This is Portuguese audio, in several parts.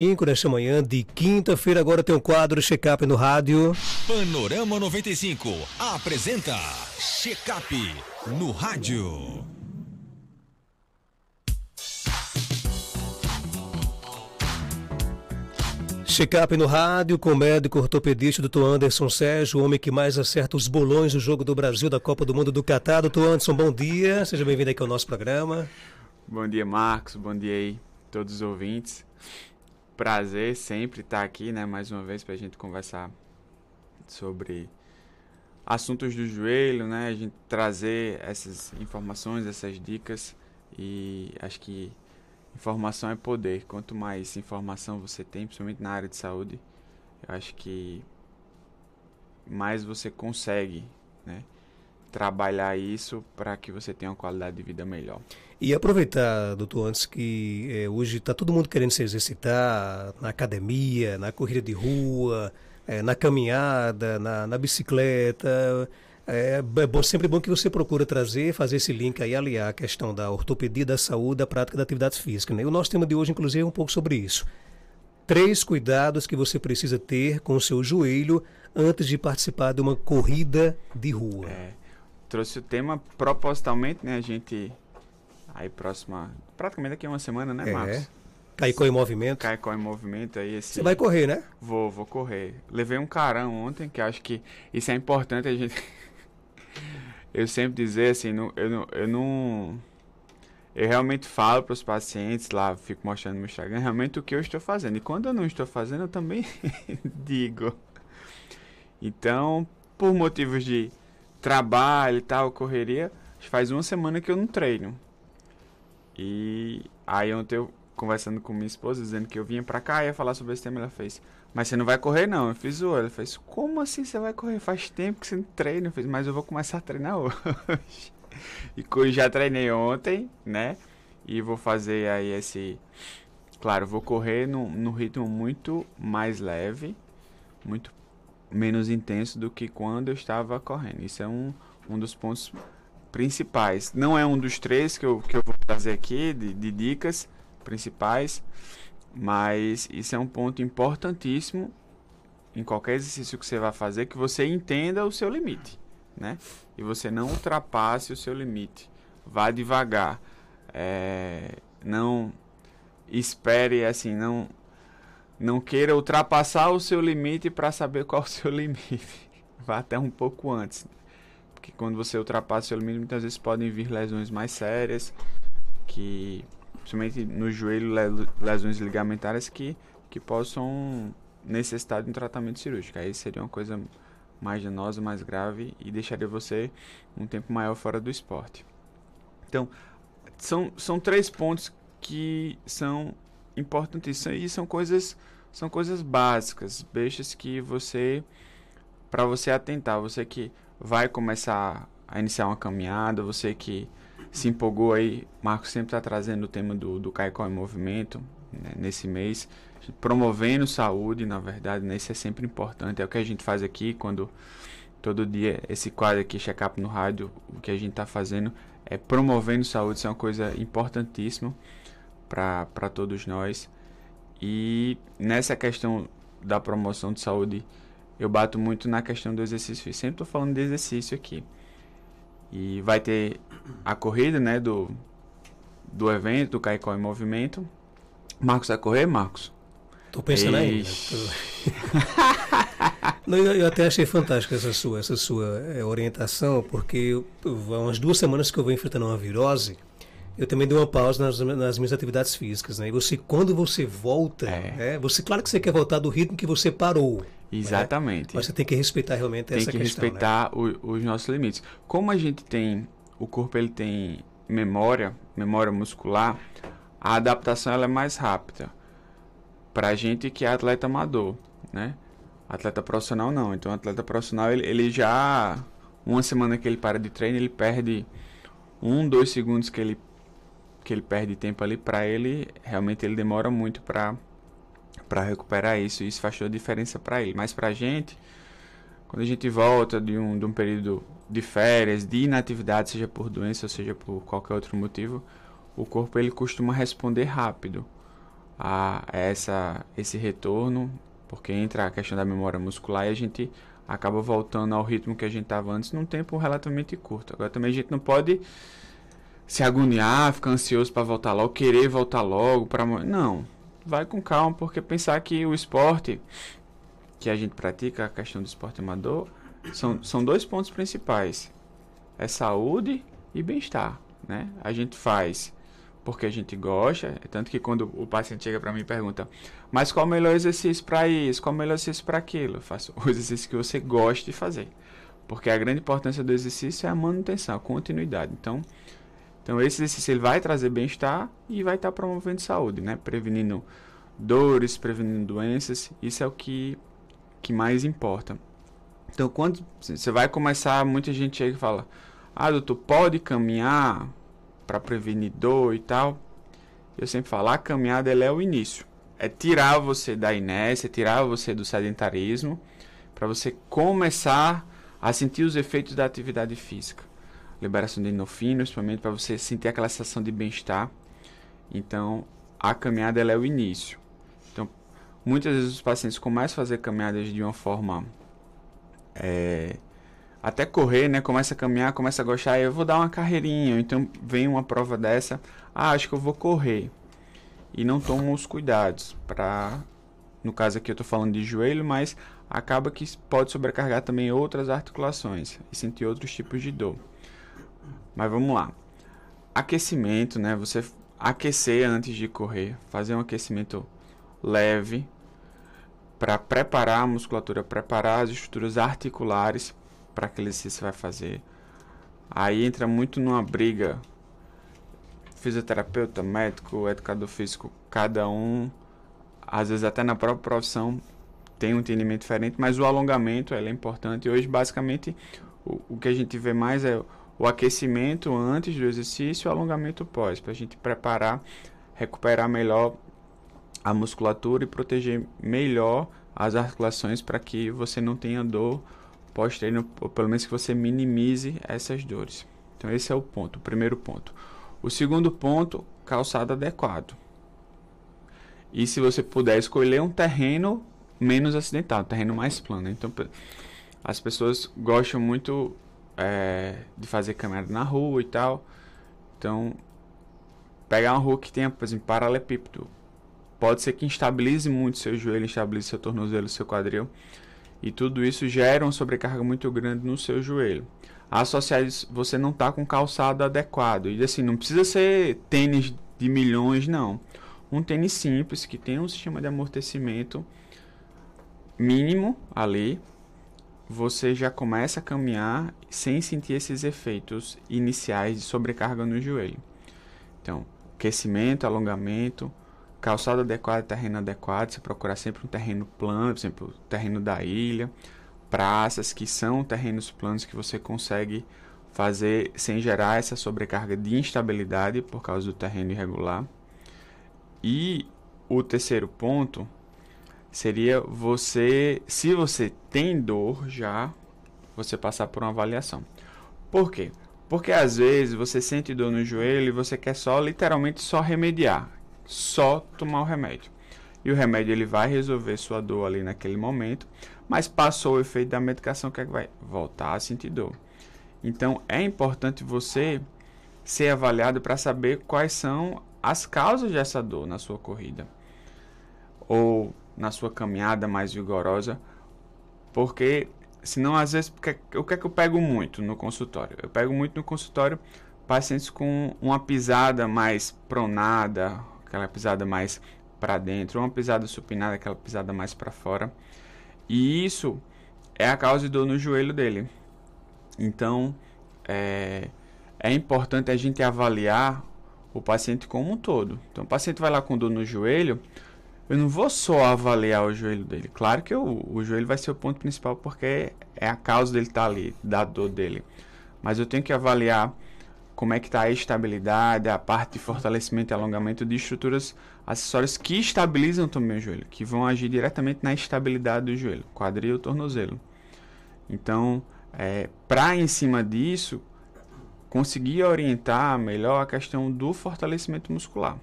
5 nesta manhã de quinta-feira. Agora tem um quadro Checkup no rádio. Panorama 95 apresenta Checkup no rádio. Checkup no rádio com o médico ortopedista Dr. Anderson Sérgio, o homem que mais acerta os bolões do jogo do Brasil da Copa do Mundo do Catar. Dr. Anderson, bom dia. Seja bem-vindo aqui ao nosso programa. Bom dia, Marcos. Bom dia aí, todos os ouvintes prazer sempre estar tá aqui, né, mais uma vez para a gente conversar sobre assuntos do joelho, né, a gente trazer essas informações, essas dicas e acho que informação é poder. Quanto mais informação você tem, principalmente na área de saúde, eu acho que mais você consegue, né? trabalhar isso para que você tenha uma qualidade de vida melhor. E aproveitar, doutor, antes que é, hoje está todo mundo querendo se exercitar na academia, na corrida de rua, é, na caminhada, na, na bicicleta. É, é bom, sempre bom que você procura trazer, fazer esse link aí, aliar a questão da ortopedia, da saúde, da prática da atividade física. Né? E o nosso tema de hoje, inclusive, é um pouco sobre isso. Três cuidados que você precisa ter com o seu joelho antes de participar de uma corrida de rua. É trouxe o tema propositalmente, né? A gente aí próxima, praticamente daqui a uma semana, né, é. Marcos? É. Caicó em movimento. Caicó em movimento aí esse. Você vai correr, né? Vou, vou correr. Levei um carão ontem que acho que isso é importante a gente eu sempre dizer assim, não, eu não eu não eu realmente falo para os pacientes lá, fico mostrando no Instagram realmente o que eu estou fazendo. E quando eu não estou fazendo, eu também digo. Então, por motivos de trabalho e tal, correria. Faz uma semana que eu não treino. E aí ontem eu conversando com minha esposa, dizendo que eu vinha pra cá e ia falar sobre esse tema, ela fez. Mas você não vai correr não, eu fiz o Ela fez, como assim você vai correr? Faz tempo que você não treina. Eu fiz, mas eu vou começar a treinar hoje. e já treinei ontem, né? E vou fazer aí esse. Claro, vou correr num, num ritmo muito mais leve, muito menos intenso do que quando eu estava correndo. Isso é um, um dos pontos principais. Não é um dos três que eu, que eu vou trazer aqui, de, de dicas principais, mas isso é um ponto importantíssimo em qualquer exercício que você vá fazer, que você entenda o seu limite, né? E você não ultrapasse o seu limite. Vá devagar. É, não espere, assim, não não queira ultrapassar o seu limite para saber qual é o seu limite. Vá até um pouco antes. Porque quando você ultrapassa o seu limite, muitas vezes podem vir lesões mais sérias, que principalmente no joelho, lesões ligamentares que, que possam necessitar de um tratamento cirúrgico. Aí seria uma coisa mais danosa, mais grave e deixaria você um tempo maior fora do esporte. Então, são, são três pontos que são importantíssimo. E são coisas, são coisas básicas, bestas que você, para você atentar, você que vai começar a iniciar uma caminhada, você que se empolgou aí, Marcos sempre está trazendo o tema do, do Caicó em Movimento né, nesse mês, promovendo saúde, na verdade, né, isso é sempre importante, é o que a gente faz aqui quando todo dia esse quadro aqui, check-up no rádio, o que a gente está fazendo é promovendo saúde, isso é uma coisa importantíssima para todos nós. E nessa questão da promoção de saúde, eu bato muito na questão do exercício. Eu sempre estou falando de exercício aqui. E vai ter a corrida, né, do, do evento, do Caicó em Movimento. Marcos vai correr, Marcos? Tô pensando aí. Né? Não, eu, eu, até achei fantástica essa sua, essa sua é, orientação, porque eu, eu, há umas duas semanas que eu venho enfrentando uma virose eu também dei uma pausa nas, nas minhas atividades físicas, né? E você, quando você volta, é. né? você, claro que você quer voltar do ritmo que você parou. Né? Exatamente. Né? Mas você tem que respeitar realmente tem essa que questão. Tem né? que respeitar né? o, os nossos limites. Como a gente tem, o corpo ele tem memória, memória muscular, a adaptação ela é mais rápida. Para a gente que é atleta amador, né? Atleta profissional não. Então, atleta profissional ele, ele já uma semana que ele para de treino ele perde um, dois segundos que ele que ele perde tempo ali, para ele, realmente ele demora muito para para recuperar isso. Isso faz toda a diferença para ele. Mas para a gente, quando a gente volta de um, de um período de férias, de inatividade, seja por doença ou seja por qualquer outro motivo, o corpo ele costuma responder rápido a essa, esse retorno, porque entra a questão da memória muscular e a gente acaba voltando ao ritmo que a gente estava antes num tempo relativamente curto. Agora também a gente não pode se agoniar, ficar ansioso para voltar logo, querer voltar logo para não, vai com calma porque pensar que o esporte que a gente pratica, a questão do esporte amador, são, são dois pontos principais: é saúde e bem-estar, né? A gente faz porque a gente gosta, é tanto que quando o paciente chega para mim e pergunta: "Mas qual é o melhor exercício para isso? Qual é o melhor exercício para aquilo?" Eu faço o exercício que você gosta de fazer. Porque a grande importância do exercício é a manutenção, a continuidade. Então, então esse exercício ele vai trazer bem-estar e vai estar tá promovendo saúde, né? Prevenindo dores, prevenindo doenças, isso é o que, que mais importa. Então quando você vai começar, muita gente aí fala: "Ah, doutor, pode caminhar para prevenir dor e tal?" Eu sempre falo: "A caminhada ela é o início. É tirar você da inércia, é tirar você do sedentarismo para você começar a sentir os efeitos da atividade física liberação de endorfina, principalmente para você sentir aquela sensação de bem-estar. Então, a caminhada é o início. Então, muitas vezes os pacientes começam a fazer caminhadas de uma forma é, até correr, né? Começa a caminhar, começa a gostar, ah, eu vou dar uma carreirinha. Então, vem uma prova dessa, ah, acho que eu vou correr. E não tomam os cuidados para no caso aqui eu estou falando de joelho, mas acaba que pode sobrecarregar também outras articulações e sentir outros tipos de dor. Mas vamos lá. Aquecimento, né? Você aquecer antes de correr, fazer um aquecimento leve para preparar a musculatura, preparar as estruturas articulares para aquele exercício que você vai fazer. Aí entra muito numa briga fisioterapeuta, médico, educador físico, cada um às vezes até na própria profissão tem um entendimento diferente, mas o alongamento é importante. Hoje basicamente o, o que a gente vê mais é o aquecimento antes do exercício e o alongamento pós, para a gente preparar, recuperar melhor a musculatura e proteger melhor as articulações para que você não tenha dor pós-treino, ou pelo menos que você minimize essas dores. Então esse é o ponto, o primeiro ponto. O segundo ponto, calçado adequado. E se você puder escolher um terreno menos acidentado, um terreno mais plano. Então as pessoas gostam muito é, de fazer caminhada na rua e tal. Então, pegar uma rua que tenha, por exemplo, paralelepípedo, pode ser que instabilize muito seu joelho, instabilize seu tornozelo, seu quadril. E tudo isso gera uma sobrecarga muito grande no seu joelho. Associado isso, você não está com calçado adequado. E assim, não precisa ser tênis de milhões, não. Um tênis simples que tem um sistema de amortecimento mínimo ali você já começa a caminhar sem sentir esses efeitos iniciais de sobrecarga no joelho. Então, aquecimento, alongamento, calçado adequado, terreno adequado, você procurar sempre um terreno plano, por exemplo, terreno da ilha, praças que são terrenos planos que você consegue fazer sem gerar essa sobrecarga de instabilidade por causa do terreno irregular. E o terceiro ponto seria você, se você tem dor já, você passar por uma avaliação. Por quê? Porque às vezes você sente dor no joelho e você quer só literalmente só remediar, só tomar o remédio. E o remédio ele vai resolver sua dor ali naquele momento, mas passou o efeito da medicação, o que, é que vai voltar a sentir dor. Então é importante você ser avaliado para saber quais são as causas dessa dor na sua corrida. Ou na sua caminhada mais vigorosa, porque senão às vezes o que é que eu pego muito no consultório? Eu pego muito no consultório pacientes com uma pisada mais pronada, aquela pisada mais para dentro, uma pisada supinada, aquela pisada mais para fora. E isso é a causa de dor no joelho dele. Então, é, é importante a gente avaliar o paciente como um todo. Então, o paciente vai lá com dor no joelho, eu não vou só avaliar o joelho dele. Claro que o, o joelho vai ser o ponto principal porque é a causa dele estar tá ali, da dor dele. Mas eu tenho que avaliar como é que está a estabilidade, a parte de fortalecimento e alongamento de estruturas acessórias que estabilizam também o joelho, que vão agir diretamente na estabilidade do joelho, quadril e tornozelo. Então, é, para em cima disso, conseguir orientar melhor a questão do fortalecimento muscular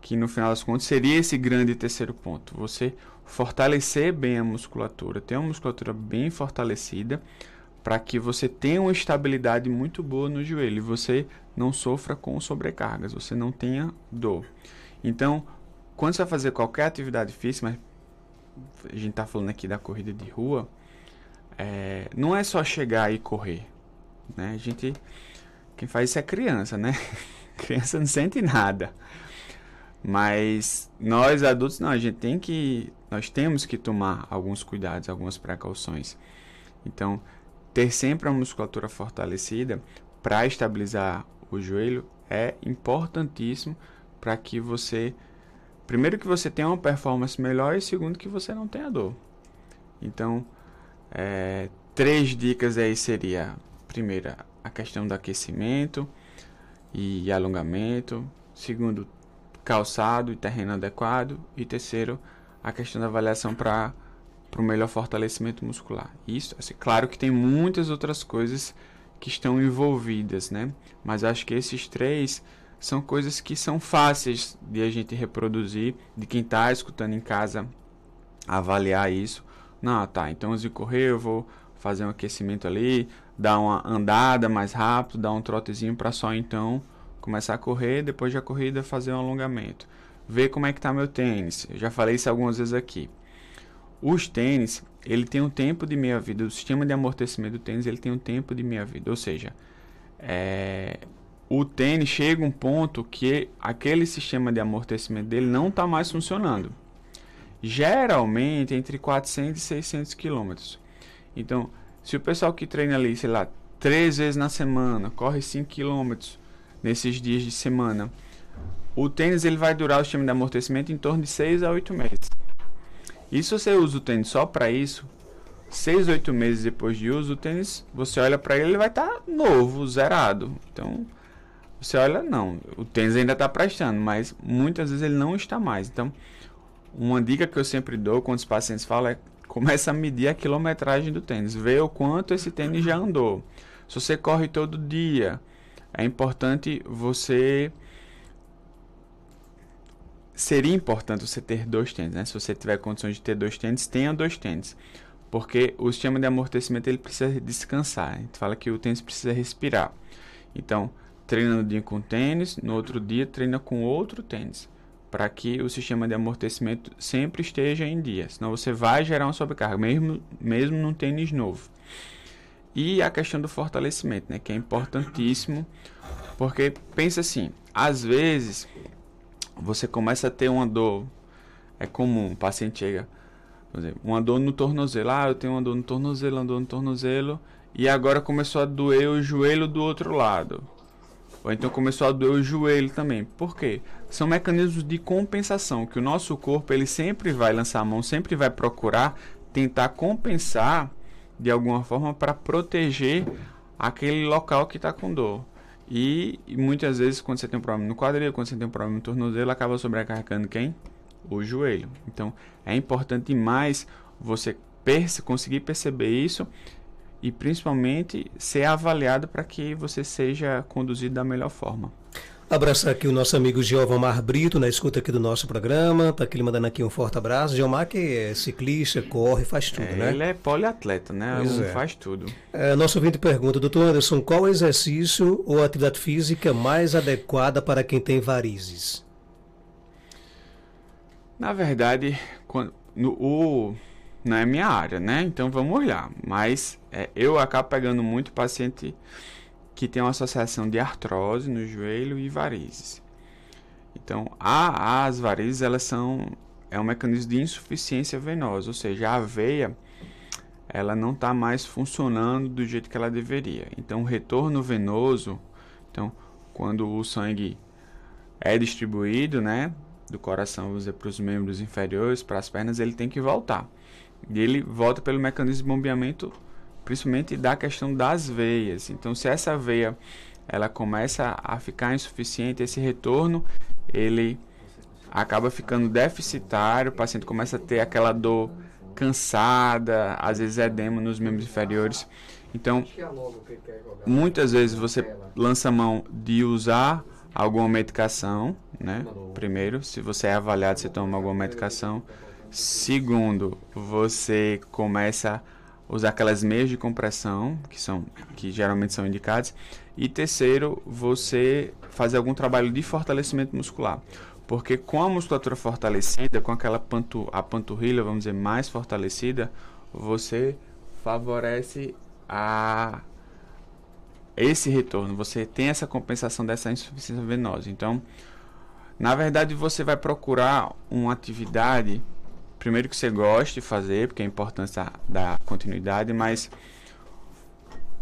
que no final das contas seria esse grande terceiro ponto. Você fortalecer bem a musculatura, ter uma musculatura bem fortalecida para que você tenha uma estabilidade muito boa no joelho, você não sofra com sobrecargas, você não tenha dor. Então, quando você vai fazer qualquer atividade física, mas a gente está falando aqui da corrida de rua, é, não é só chegar e correr, né? A gente, quem faz isso é criança, né? criança não sente nada. Mas nós adultos não, a gente tem que nós temos que tomar alguns cuidados, algumas precauções. Então, ter sempre a musculatura fortalecida para estabilizar o joelho é importantíssimo para que você primeiro que você tenha uma performance melhor e segundo que você não tenha dor. Então, é, três dicas aí seria primeira a questão do aquecimento e alongamento, segundo calçado e terreno adequado. E terceiro, a questão da avaliação para o melhor fortalecimento muscular. Isso, assim, claro que tem muitas outras coisas que estão envolvidas, né? Mas acho que esses três são coisas que são fáceis de a gente reproduzir, de quem está escutando em casa avaliar isso. Não, ah, tá, então antes de correr eu vou fazer um aquecimento ali, dar uma andada mais rápido, dar um trotezinho para só então começar a correr, depois da corrida fazer um alongamento. Ver como é que tá meu tênis. Eu já falei isso algumas vezes aqui. Os tênis, ele tem um tempo de meia-vida, o sistema de amortecimento do tênis, ele tem um tempo de meia-vida, ou seja, é, o tênis chega um ponto que aquele sistema de amortecimento dele não está mais funcionando. Geralmente entre 400 e 600 quilômetros. Então, se o pessoal que treina ali, sei lá, três vezes na semana, corre 5 quilômetros, nesses dias de semana. O tênis ele vai durar o sistema de amortecimento em torno de 6 a 8 meses. E se você usa o tênis só para isso, 6, 8 meses depois de uso, o tênis, você olha para ele, ele vai estar tá novo, zerado. Então, você olha, não, o tênis ainda está prestando, mas muitas vezes ele não está mais. Então, uma dica que eu sempre dou quando os pacientes falam é começa a medir a quilometragem do tênis, vê o quanto esse tênis já andou. Se você corre todo dia, é importante você. Seria importante você ter dois tênis, né? Se você tiver condições de ter dois tênis, tenha dois tênis. Porque o sistema de amortecimento ele precisa descansar. A gente fala que o tênis precisa respirar. Então, treina no dia com tênis, no outro dia treina com outro tênis para que o sistema de amortecimento sempre esteja em dia, senão você vai gerar uma sobrecarga, mesmo, mesmo num tênis novo. E a questão do fortalecimento, né, que é importantíssimo, porque pensa assim, às vezes você começa a ter uma dor, é comum, o paciente chega, exemplo, uma dor no tornozelo, ah, eu tenho uma dor no tornozelo, uma dor no tornozelo, e agora começou a doer o joelho do outro lado. Ou então começou a doer o joelho também. Por quê? São mecanismos de compensação que o nosso corpo ele sempre vai lançar a mão, sempre vai procurar tentar compensar de alguma forma para proteger aquele local que está com dor. E, e, muitas vezes, quando você tem um problema no quadril, quando você tem um problema no tornozelo, acaba sobrecarregando quem? O joelho. Então, é importante demais você perce conseguir perceber isso e, principalmente, ser avaliado para que você seja conduzido da melhor forma. Abraçar aqui o nosso amigo Mar Brito, na escuta aqui do nosso programa. Está aqui mandando aqui um forte abraço. Geomar que é ciclista, corre, faz tudo, é, né? Ele é poliatleta, né? Pois é. Faz tudo. É, nosso ouvinte pergunta, doutor Anderson, qual exercício ou atividade física mais adequada para quem tem varizes? Na verdade, quando, no, o, minha área, né? Então vamos olhar. Mas é, eu acabo pegando muito paciente que tem uma associação de artrose no joelho e varizes. Então, a, as varizes elas são é um mecanismo de insuficiência venosa, ou seja, a veia ela não está mais funcionando do jeito que ela deveria. Então, o retorno venoso, então, quando o sangue é distribuído, né, do coração para os membros inferiores, para as pernas, ele tem que voltar. E ele volta pelo mecanismo de bombeamento principalmente da questão das veias. Então, se essa veia ela começa a ficar insuficiente, esse retorno ele acaba ficando deficitário, o paciente começa a ter aquela dor cansada, às vezes edema nos membros inferiores. Então, muitas vezes você lança mão de usar alguma medicação, né? Primeiro, se você é avaliado, você toma alguma medicação. Segundo, você começa a usar aquelas meias de compressão que são que geralmente são indicadas e terceiro você fazer algum trabalho de fortalecimento muscular porque com a musculatura fortalecida com aquela pantu, a panturrilha vamos dizer mais fortalecida você favorece a esse retorno você tem essa compensação dessa insuficiência venosa então na verdade você vai procurar uma atividade primeiro que você goste de fazer, porque é a importância da continuidade, mas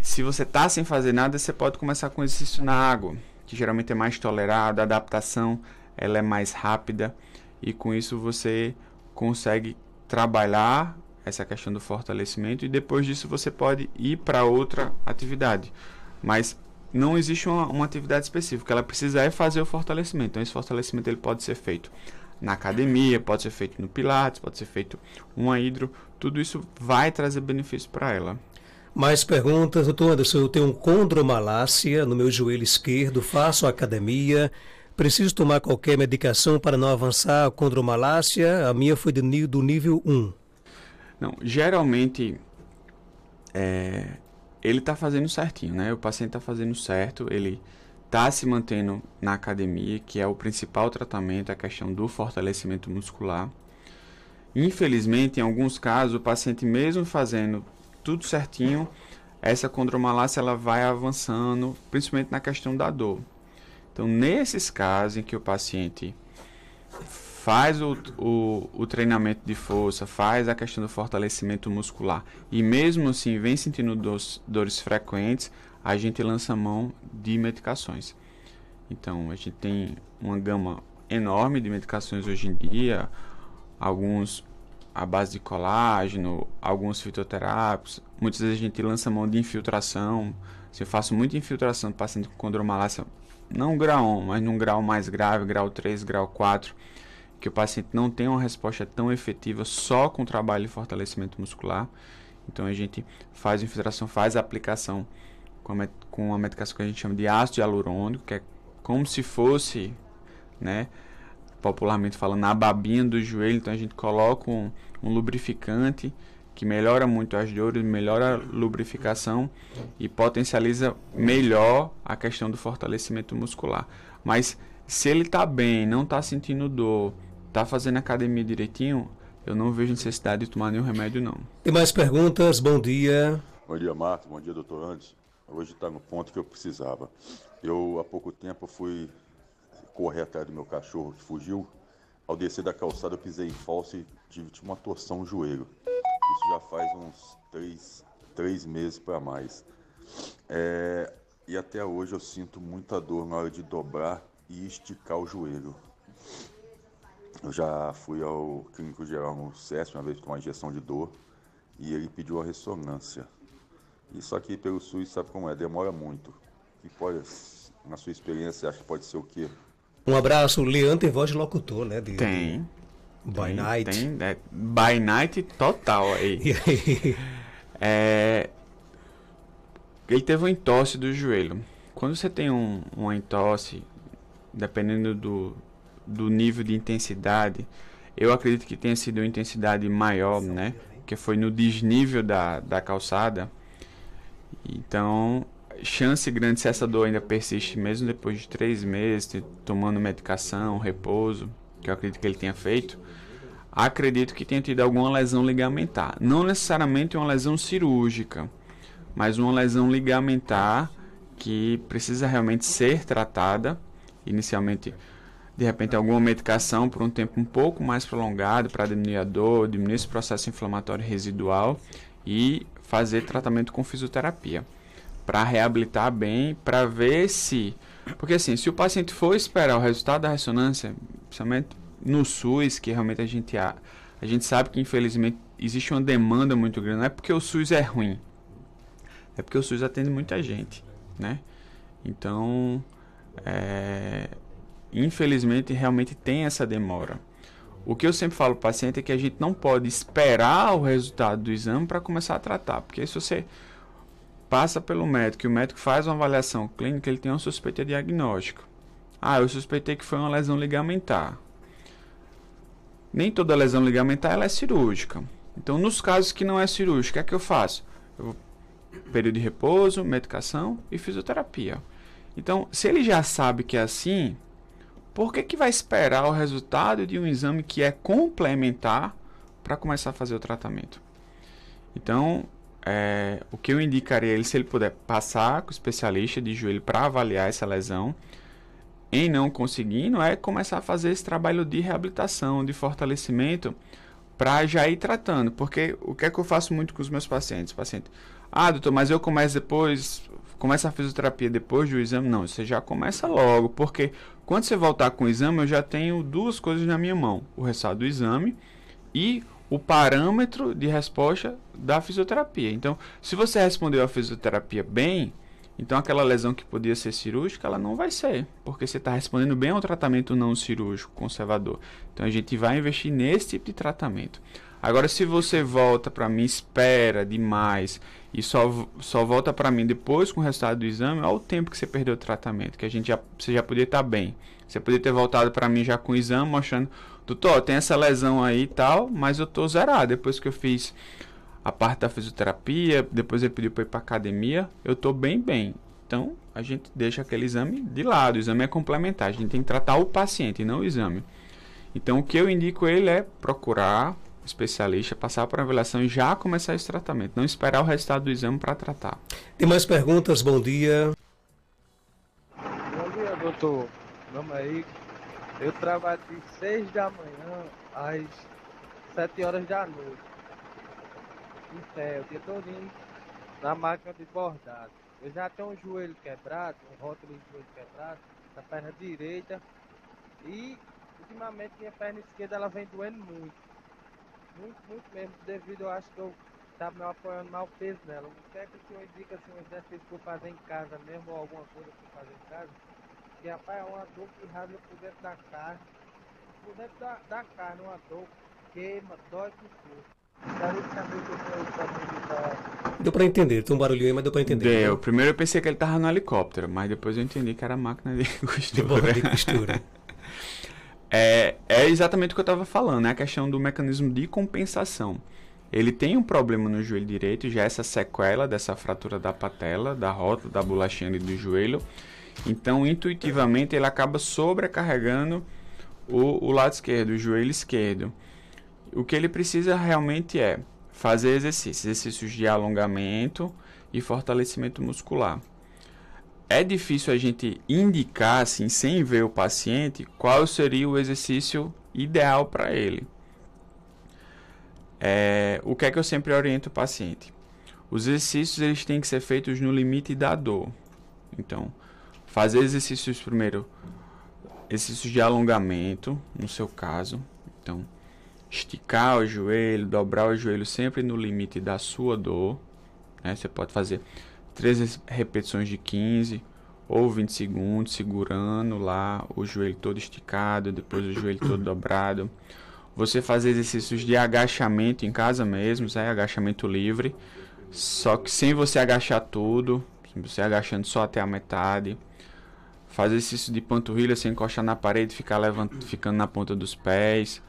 se você tá sem fazer nada, você pode começar com exercício na água, que geralmente é mais tolerado, a adaptação ela é mais rápida e com isso você consegue trabalhar essa questão do fortalecimento e depois disso você pode ir para outra atividade. Mas não existe uma, uma, atividade específica, ela precisa é fazer o fortalecimento. Então esse fortalecimento ele pode ser feito na academia, pode ser feito no Pilates, pode ser feito uma hidro, tudo isso vai trazer benefício para ela. Mais perguntas, doutor Anderson. Eu tenho condromalácia no meu joelho esquerdo, faço academia. Preciso tomar qualquer medicação para não avançar a condromalácia? A minha foi do nível 1. Não, geralmente é, ele está fazendo certinho, né? O paciente está fazendo certo, ele está se mantendo na academia, que é o principal tratamento, é a questão do fortalecimento muscular. Infelizmente, em alguns casos, o paciente mesmo fazendo tudo certinho, essa condromalácia ela vai avançando, principalmente na questão da dor. Então, nesses casos em que o paciente faz o, o, o, treinamento de força, faz a questão do fortalecimento muscular e mesmo assim vem sentindo dores, dores frequentes, a gente lança mão de medicações. Então, a gente tem uma gama enorme de medicações hoje em dia, alguns à base de colágeno, alguns fitoterápicos. Muitas vezes a gente lança mão de infiltração. Se eu faço muita infiltração do paciente com condromalácia, não grau 1, mas num grau mais grave, grau 3, grau 4, que o paciente não tem uma resposta tão efetiva só com trabalho de fortalecimento muscular. Então a gente faz infiltração, faz aplicação com a, com a medicação que a gente chama de ácido hialurônico, que é como se fosse, né, popularmente falando, na babinha do joelho. Então a gente coloca um, um lubrificante que melhora muito as dores, melhora a lubrificação e potencializa melhor a questão do fortalecimento muscular. Mas se ele está bem, não está sentindo dor, está fazendo academia direitinho, eu não vejo necessidade de tomar nenhum remédio, não. Tem mais perguntas? Bom dia. Bom dia, Marta. Bom dia, doutor Anderson. Hoje está no ponto que eu precisava. Eu, há pouco tempo, fui correr atrás do meu cachorro que fugiu. Ao descer da calçada, eu pisei em falso e tive uma torção no joelho. Isso já faz uns três, três meses para mais. É, e até hoje eu sinto muita dor na hora de dobrar e esticar o joelho. Eu já fui ao clínico geral no Sesc uma vez com uma injeção de dor e ele pediu a ressonância. Isso aqui pelo SUS sabe como é, demora muito. E pode, na sua experiência, acha que pode ser o quê? Um abraço, Leandro tem voz de locutor, né? De, tem. De... By tem, night. Tem, é, by night total aí. é, ele teve uma entorse do joelho. Quando você tem um, uma entorse, dependendo do, do nível de intensidade, eu acredito que tenha sido uma intensidade maior, né? Que foi no desnível da, da calçada. Então, chance grande se essa dor ainda persiste, mesmo depois de três meses, tomando medicação, repouso, que eu acredito que ele tenha feito, acredito que tenha tido alguma lesão ligamentar. Não necessariamente uma lesão cirúrgica, mas uma lesão ligamentar que precisa realmente ser tratada. Inicialmente, de repente, alguma medicação por um tempo um pouco mais prolongado para diminuir a dor, diminuir esse processo inflamatório residual e fazer tratamento com fisioterapia para reabilitar bem, para ver se. Porque assim, se o paciente for esperar o resultado da ressonância, principalmente no SUS, que realmente a gente a, a gente sabe que infelizmente existe uma demanda muito grande, não é porque o SUS é ruim. É porque o SUS atende muita gente, né? Então, é, infelizmente realmente tem essa demora. O que eu sempre falo para o paciente é que a gente não pode esperar o resultado do exame para começar a tratar, porque se você passa pelo médico e o médico faz uma avaliação clínica, ele tem uma suspeita diagnóstica. Ah, eu suspeitei que foi uma lesão ligamentar. Nem toda lesão ligamentar ela é cirúrgica. Então, nos casos que não é cirúrgica, o que, é que eu faço? Eu vou período de repouso, medicação e fisioterapia. Então, se ele já sabe que é assim, por que, que vai esperar o resultado de um exame que é complementar para começar a fazer o tratamento? Então, é, o que eu indicaria ele, se ele puder passar com o especialista de joelho para avaliar essa lesão, em não conseguindo, é começar a fazer esse trabalho de reabilitação, de fortalecimento, para já ir tratando. Porque o que é que eu faço muito com os meus pacientes? Paciente, ah, doutor, mas eu começo depois, começo a fisioterapia depois do exame? Não, você já começa logo, porque quando você voltar com o exame, eu já tenho duas coisas na minha mão: o resultado do exame e o parâmetro de resposta da fisioterapia. Então, se você respondeu a fisioterapia bem, então aquela lesão que podia ser cirúrgica, ela não vai ser, porque você está respondendo bem ao tratamento não cirúrgico conservador. Então, a gente vai investir nesse tipo de tratamento. Agora, se você volta para mim, espera demais e só, só volta para mim depois com o resultado do exame, olha o tempo que você perdeu o tratamento, que a gente já, você já podia estar tá bem. Você podia ter voltado para mim já com o exame, mostrando, doutor, tem essa lesão aí e tal, mas eu tô zerado. Depois que eu fiz a parte da fisioterapia, depois ele pediu para ir para academia, eu tô bem, bem. Então, a gente deixa aquele exame de lado, o exame é complementar, a gente tem que tratar o paciente, não o exame. Então, o que eu indico ele é procurar especialista, passar para avaliação e já começar esse tratamento, não esperar o resultado do exame para tratar. Tem mais perguntas? Bom dia. Bom dia, doutor. Meu nome é Igor. Eu trabalho de 6 da manhã às 7 horas da noite. Isso é, o dia todinho na máquina de bordado. Eu já tenho um joelho quebrado, um rótulo de joelho quebrado, na perna direita. E ultimamente minha perna esquerda ela vem doendo muito muito, muito mesmo, devido, eu acho que eu estava apoiando mal o peso nela. O que é que o senhor indica, assim, um exercício para fazer em casa mesmo, ou alguma coisa para fazer em casa? Que, rapaz, é uma dor que rasga por dentro da carne, por dentro da, da carne, uma dor queima, dói com tudo. Deu pra entender, tem um barulho aí, mas deu pra entender. Deu. Né? Primeiro eu pensei que ele tava no helicóptero, mas depois eu entendi que era a máquina de costura. De, de costura. É, é exatamente o que eu estava falando, né? a questão do mecanismo de compensação. Ele tem um problema no joelho direito, já é essa sequela dessa fratura da patela, da rota, da bolachinha do joelho. Então, intuitivamente, ele acaba sobrecarregando o, o lado esquerdo, o joelho esquerdo. O que ele precisa realmente é fazer exercícios, exercícios de alongamento e fortalecimento muscular é difícil a gente indicar, assim, sem ver o paciente, qual seria o exercício ideal para ele. É, o que é que eu sempre oriento o paciente? Os exercícios eles têm que ser feitos no limite da dor. Então, fazer exercícios primeiro, exercícios de alongamento, no seu caso. Então, esticar o joelho, dobrar o joelho sempre no limite da sua dor. Né? Você pode fazer 13 repetições de 15 ou 20 segundos, segurando lá o joelho todo esticado, depois o joelho todo dobrado. Você fazer exercícios de agachamento em casa mesmo, sai é agachamento livre, só que sem você agachar tudo, você agachando só até a metade. Fazer exercício de panturrilha sem encostar na parede, ficar levant... ficando na ponta dos pés.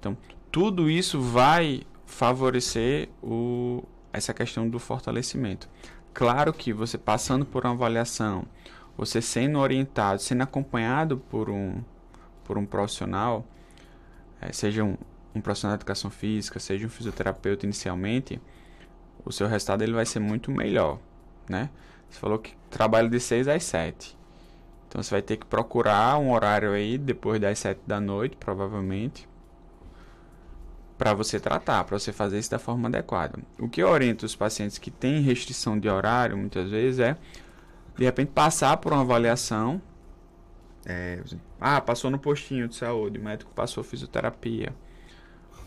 Então, tudo isso vai favorecer o... essa questão do fortalecimento. Claro que você passando por uma avaliação, você sendo orientado, sendo acompanhado por um, por um profissional, é, seja um, um profissional de educação física, seja um fisioterapeuta inicialmente, o seu resultado ele vai ser muito melhor, né? Você falou que trabalha de 6 às 7. Então você vai ter que procurar um horário aí depois das 7 da noite, provavelmente, para você tratar, para você fazer isso da forma adequada. O que eu oriento os pacientes que têm restrição de horário, muitas vezes, é de repente passar por uma avaliação. É, ah, passou no postinho de saúde, o médico passou fisioterapia.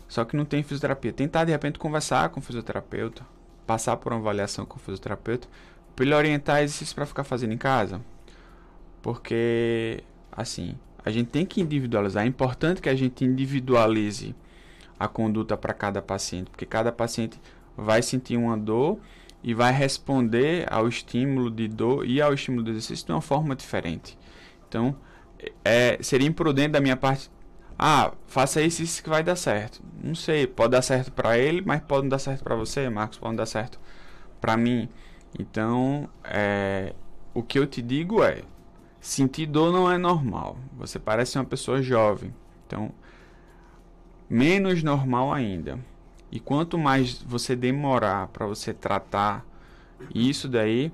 Só que não tem fisioterapia. Tentar de repente conversar com o fisioterapeuta, passar por uma avaliação com o fisioterapeuta, para ele orientar exercícios para ficar fazendo em casa. Porque, assim, a gente tem que individualizar. É importante que a gente individualize a conduta para cada paciente, porque cada paciente vai sentir uma dor e vai responder ao estímulo de dor e ao estímulo do exercício de uma forma diferente. Então, é, seria imprudente da minha parte, ah, faça isso, isso que vai dar certo. Não sei, pode dar certo para ele, mas pode não dar certo para você, Marcos, pode não dar certo para mim. Então, é, o que eu te digo é, sentir dor não é normal. Você parece uma pessoa jovem. Então, menos normal ainda. E quanto mais você demorar para você tratar isso daí,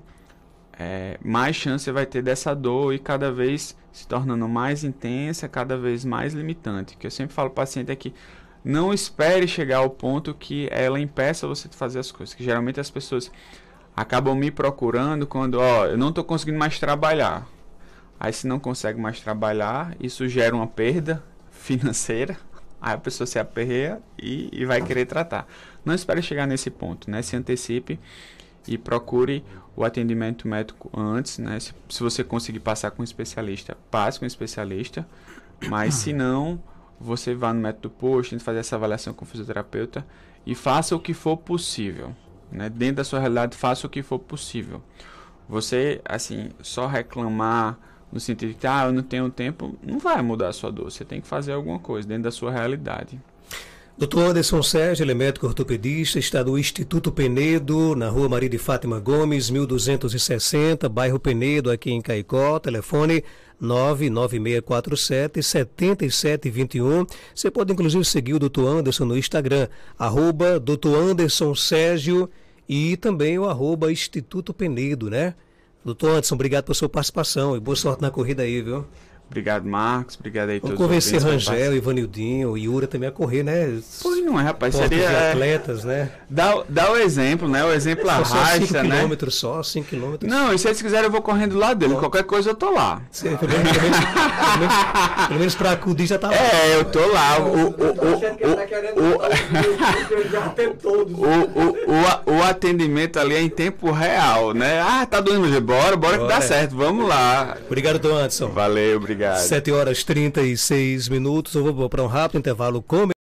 é, mais chance você vai ter dessa dor e cada vez se tornando mais intensa, cada vez mais limitante. O que eu sempre falo para o paciente é que não espere chegar ao ponto que ela impeça você de fazer as coisas. Que geralmente as pessoas acabam me procurando quando, ó, eu não estou conseguindo mais trabalhar. Aí se não consegue mais trabalhar, isso gera uma perda financeira Aí a pessoa se aperreia e, e vai querer tratar. Não espere chegar nesse ponto, né? Se antecipe e procure o atendimento médico antes, né? Se, se você conseguir passar com um especialista, passe com um especialista. Mas se não, você vá no método posto, tente fazer essa avaliação com o fisioterapeuta e faça o que for possível. Né? Dentro da sua realidade, faça o que for possível. Você, assim, só reclamar no sentido de que, ah, eu não tenho tempo, não vai mudar a sua dor. Você tem que fazer alguma coisa dentro da sua realidade. Dr. Anderson Sérgio, ele é médico ortopedista, está no Instituto Penedo, na rua Maria de Fátima Gomes, 1260, bairro Penedo, aqui em Caicó, telefone 99647 7721. Você pode inclusive seguir o Dr. Anderson no Instagram, arroba Dr. Anderson Sérgio e também o arroba Instituto Penedo, né? Doutor Anderson, obrigado pela sua participação e boa sorte na corrida aí, viu? Obrigado, Marcos. Obrigado aí todos. Eu convencer Rangel, Ivanildinho, Iura também a correr, né? Pois não é, rapaz. Portos seria. É, atletas, né? Dá, dá o exemplo, né? O exemplo arrasta, né? 5 quilômetros só, 5 quilômetros. Não, e se eles quiserem, eu vou correndo lá dele. Bom. Qualquer coisa eu tô lá. Sim, pelo, menos, pelo, menos, pelo, menos, pra acudir já tá lá. É, eu tô lá. O, o, o, o atendimento ali é em tempo real, né? Ah, tá doendo, bora, bora, bora que dá certo. Vamos lá. Obrigado, Tom Anderson. Valeu, obrigado obrigado. 7 horas 36 minutos. Eu vou para um rápido intervalo comercial.